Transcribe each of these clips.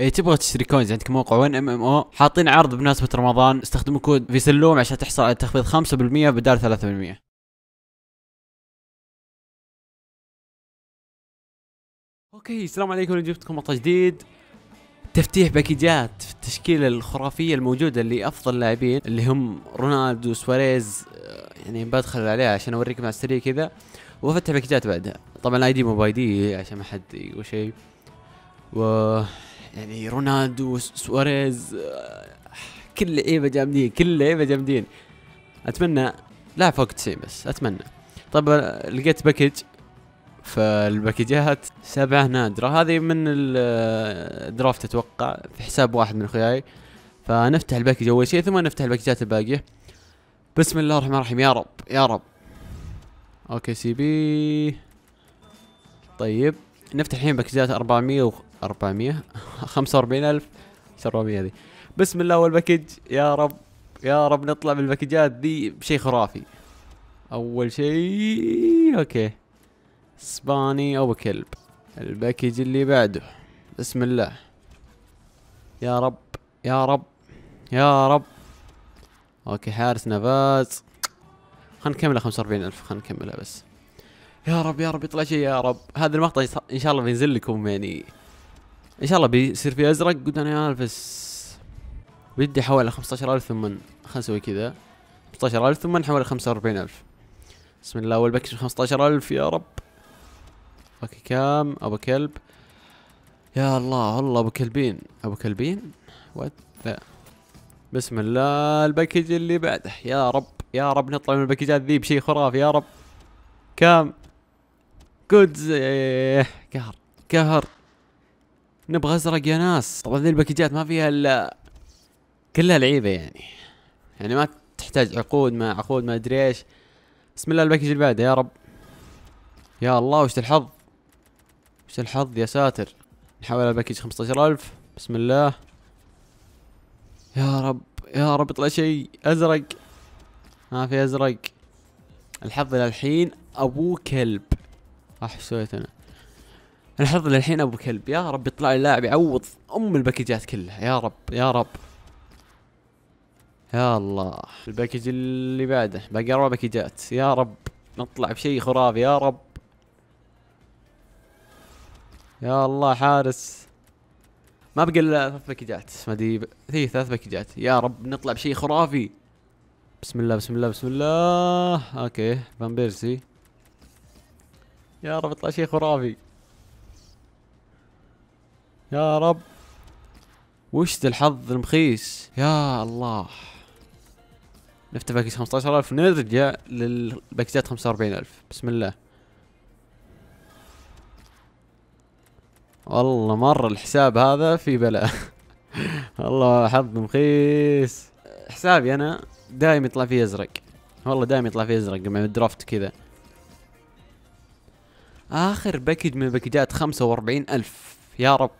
إيه، تبغى تشتري كوينز عندك موقع وين ام ام او حاطين عرض بمناسبه رمضان استخدموا كود فيسلوم عشان تحصل على تخفيض 5% بدال 3% اوكي السلام عليكم جبتكم مقطع جديد تفتيح باكيجات في التشكيله الخرافيه الموجوده اللي افضل لاعبين اللي هم رونالدو سواريز آه، يعني بدخل عليها عشان اوريكم على السريع كذا وافتح باكيجات بعدها طبعا الاي دي مو باي دي عشان ما حد يقول شيء و يعني رونالدو سواريز آه، كل لعيبه جامدين كل لعيبه جامدين اتمنى لا فوق 90 بس اتمنى طيب لقيت باكج فالباكجات سبعة نادرة هذه من الدرافت آه، اتوقع في حساب واحد من اخوياي فنفتح الباكج اول شيء ثم نفتح الباكجات الباقية بسم الله الرحمن الرحيم يا رب يا رب اوكي سي بي طيب نفتح الحين باكجات 400 400 45000 400 ذي بسم الله والباكج يا رب يا رب نطلع بالباكجات ذي بشيء خرافي اول شيء اوكي اسباني او كلب الباكج اللي بعده بسم الله يا رب يا رب يا رب اوكي حارس نفاز خلينا نكملها 45000 خلينا نكملها بس يا رب يا رب يطلع شيء يا رب هذا المقطع ان شاء الله بينزل لكم يعني ان شاء الله بيصير في ازرق قلت انا البس بدي حوالي 15000 ثم خلنا نسوي كذا 15000 ثم حوالي 45000 بسم الله اول باكج 15000 يا رب اوكي كام ابو كلب يا الله والله ابو كلبين ابو كلبين وات لا بسم الله الباكج اللي بعده يا رب يا رب نطلع من الباكجات ذي بشيء خرافي يا رب كام جودز قهر قهر نبغى ازرق يا ناس طبعا ذي الباكجات ما فيها الا كلها لعيبه يعني يعني ما تحتاج عقود ما عقود ما ادري ايش بسم الله الباكج اللي بعده يا رب يا الله وش الحظ وش الحظ يا ساتر نحول الباكج 15000 بسم الله يا رب يا رب يطلع شيء ازرق ما في ازرق الحظ للحين ابو كلب راح سويت انا الحظ للحين ابو كلب يا رب يطلع لي لاعب يعوض ام الباكجات كلها يا رب يا رب يا الله الباكج اللي بعده باقي اربع باكجات يا رب نطلع بشيء خرافي يا رب يا الله حارس ما بقى الا ثلاث باكجات ما ادري هي ثلاث باكجات يا رب نطلع بشيء خرافي بسم الله بسم الله بسم الله اوكي فان بيرسي يا رب يطلع شيء خرافي يا رب وش ذا الحظ المخيس يا الله نفتح باكيت 15000 ونرجع للباكيتات 45000 بسم الله والله مرة الحساب هذا في بلاء والله حظ مخيس حسابي انا دايم يطلع فيه ازرق والله دايم يطلع فيه ازرق مع الدرافت كذا اخر باكج من باكجات خمسة واربعين الف يا رب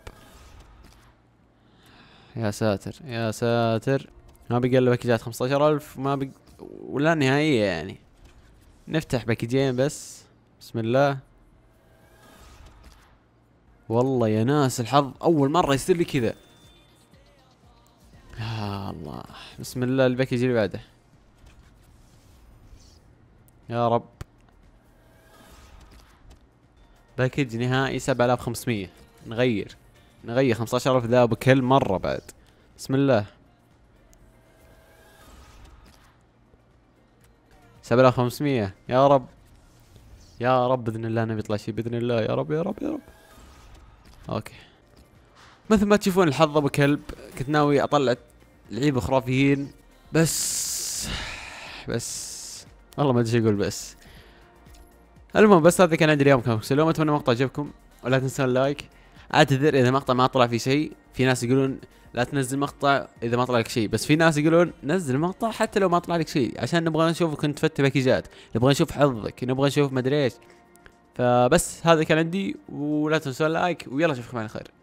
يا ساتر يا ساتر ما بقى الا باكجات 15000 ما بق ولا نهائية يعني نفتح باكجين بس بسم الله والله يا ناس الحظ اول مرة يصير لي كذا يا الله بسم الله الباكج اللي بعده يا رب باكج نهائي 7500 نغير نغير 15000 ذا بكل مرة بعد بسم الله 7500 يا رب يا رب بإذن الله نبي يطلع شيء بإذن الله يا رب يا رب يا رب أوكي مثل ما تشوفون الحظ أبو كلب كنت ناوي أطلع لعيبة خرافيين بس بس والله ما أدري أقول بس المهم بس هذا كان عندي اليوم كان سلام أتمنى المقطع عجبكم ولا تنسون اللايك اعتذر اذا مقطع ما طلع فيه شيء في ناس يقولون لا تنزل مقطع اذا ما طلع لك شيء بس في ناس يقولون نزل مقطع حتى لو ما طلع لك شيء عشان نبغى نشوفك كنت فت باكيجات نبغى نشوف حظك نبغى نشوف مدري ايش فبس هذا كان عندي ولا تنسون اللايك ويلا نشوفكم على خير